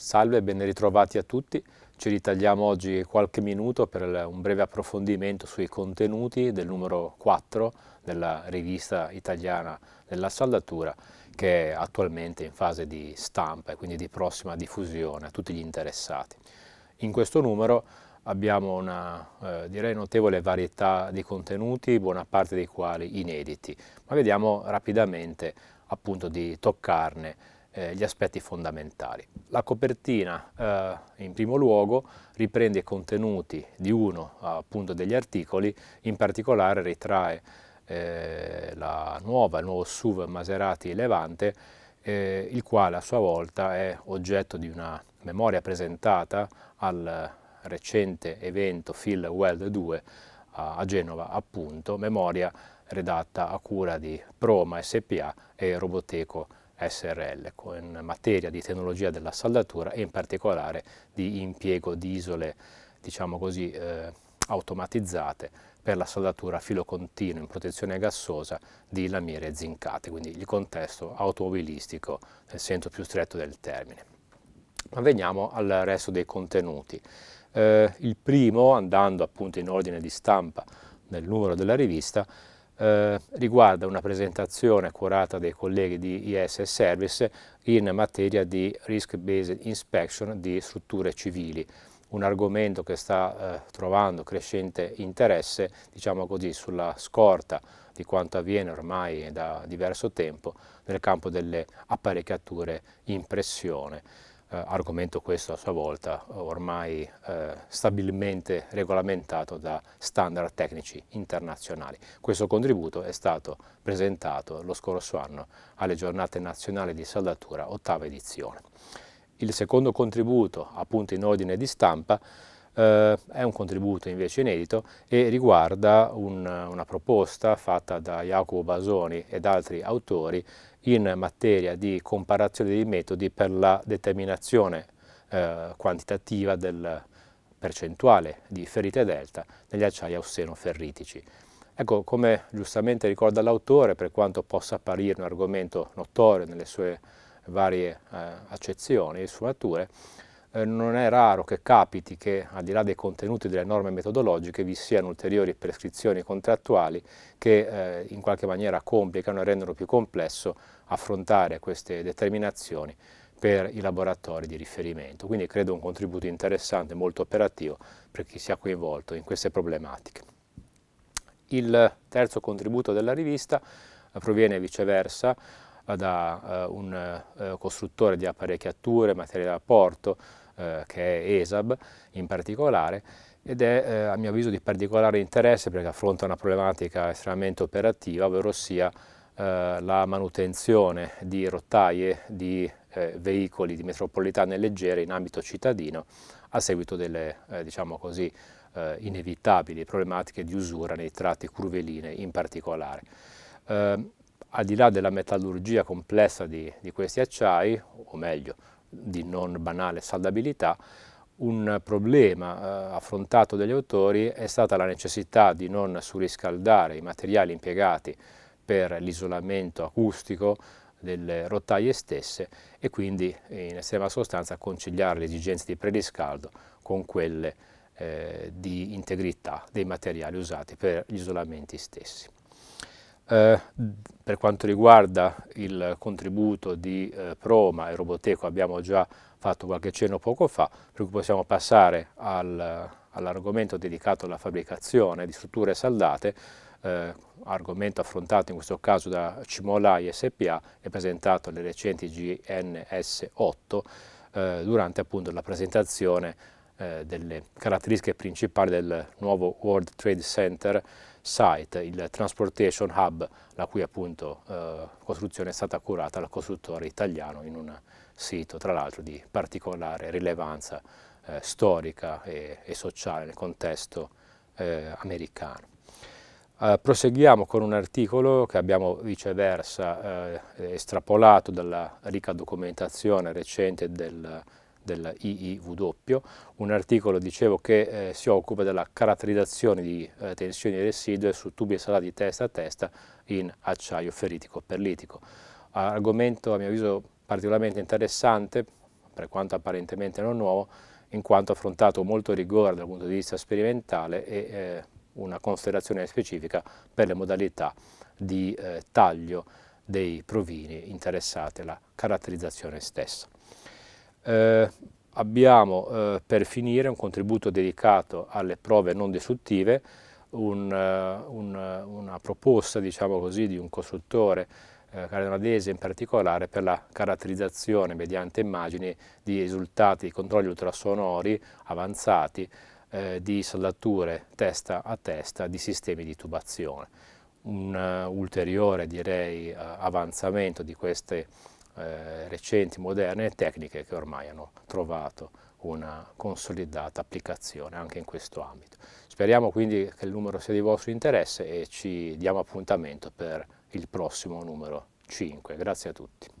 Salve e ben ritrovati a tutti. Ci ritagliamo oggi qualche minuto per un breve approfondimento sui contenuti del numero 4 della rivista italiana della saldatura che è attualmente in fase di stampa e quindi di prossima diffusione a tutti gli interessati. In questo numero abbiamo una eh, direi notevole varietà di contenuti, buona parte dei quali inediti, ma vediamo rapidamente appunto di toccarne eh, gli aspetti fondamentali. La copertina eh, in primo luogo riprende i contenuti di uno appunto, degli articoli, in particolare ritrae eh, la nuova, il nuovo SUV Maserati Levante, eh, il quale a sua volta è oggetto di una memoria presentata al recente evento Phil Weld 2 a Genova, appunto, memoria redatta a cura di Proma SPA e Roboteco SRL con materia di tecnologia della saldatura e in particolare di impiego di isole diciamo così, eh, automatizzate per la saldatura a filo continuo in protezione gassosa di lamiere zincate, quindi il contesto automobilistico nel senso più stretto del termine. Ma veniamo al resto dei contenuti. Eh, il primo, andando appunto in ordine di stampa nel numero della rivista, eh, riguarda una presentazione curata dai colleghi di IS Service in materia di risk-based inspection di strutture civili un argomento che sta eh, trovando crescente interesse, diciamo così, sulla scorta di quanto avviene ormai da diverso tempo nel campo delle apparecchiature in pressione. Eh, argomento questo a sua volta ormai eh, stabilmente regolamentato da standard tecnici internazionali. Questo contributo è stato presentato lo scorso anno alle giornate nazionali di saldatura ottava edizione. Il secondo contributo, appunto in ordine di stampa, eh, è un contributo invece inedito e riguarda un, una proposta fatta da Jacopo Basoni ed altri autori in materia di comparazione dei metodi per la determinazione eh, quantitativa del percentuale di ferite delta negli acciai osseno-ferritici. Ecco, come giustamente ricorda l'autore, per quanto possa apparire un argomento notorio nelle sue varie eh, accezioni e sfumature, eh, non è raro che capiti che, al di là dei contenuti delle norme metodologiche, vi siano ulteriori prescrizioni contrattuali che eh, in qualche maniera complicano e rendono più complesso affrontare queste determinazioni per i laboratori di riferimento. Quindi credo un contributo interessante, e molto operativo per chi sia coinvolto in queste problematiche. Il terzo contributo della rivista eh, proviene viceversa da eh, un eh, costruttore di apparecchiature, materiale da porto, eh, che è ESAB in particolare, ed è a mio avviso di particolare interesse perché affronta una problematica estremamente operativa, ovvero sia la manutenzione di rottaie di veicoli di metropolitane leggere in ambito cittadino a seguito delle, diciamo così, inevitabili problematiche di usura nei tratti curveline in particolare. Ehm, al di là della metallurgia complessa di, di questi acciai, o meglio di non banale saldabilità, un problema eh, affrontato dagli autori è stata la necessità di non surriscaldare i materiali impiegati per l'isolamento acustico delle rottaie stesse e quindi in estrema sostanza conciliare le esigenze di preriscaldo con quelle eh, di integrità dei materiali usati per gli isolamenti stessi. Eh, per quanto riguarda il contributo di eh, Proma e Roboteco abbiamo già fatto qualche cenno poco fa, per cui possiamo passare al, all'argomento dedicato alla fabbricazione di strutture saldate, eh, argomento affrontato in questo caso da Cimolai SPA e presentato alle recenti GNS 8 eh, durante appunto la presentazione eh, delle caratteristiche principali del nuovo World Trade Center site, il Transportation Hub, la cui appunto eh, costruzione è stata curata dal costruttore italiano in un sito tra l'altro di particolare rilevanza eh, storica e, e, sociale nel contesto eh, americano. Eh, proseguiamo con un articolo che abbiamo viceversa eh, estrapolato dalla ricca documentazione recente del del IIW, un articolo dicevo che eh, si occupa della caratterizzazione di eh, tensioni residue su tubi e salati testa a testa in acciaio ferritico perlitico. Argomento a mio avviso particolarmente interessante, per quanto apparentemente non nuovo, in quanto affrontato molto rigore dal punto di vista sperimentale e eh, una considerazione specifica per le modalità di eh, taglio dei provini interessati alla caratterizzazione stessa. Eh, abbiamo eh, per finire un contributo dedicato alle prove non distruttive, un, eh, un, eh, una proposta diciamo così, di un costruttore eh, canadese in particolare per la caratterizzazione mediante immagini di risultati di controlli ultrasonori avanzati eh, di saldature testa a testa di sistemi di tubazione. Un uh, ulteriore direi, uh, avanzamento di queste eh, recenti, moderne tecniche che ormai hanno trovato una consolidata applicazione anche in questo ambito. Speriamo quindi che il numero sia di vostro interesse e ci diamo appuntamento per il prossimo numero 5. Grazie a tutti.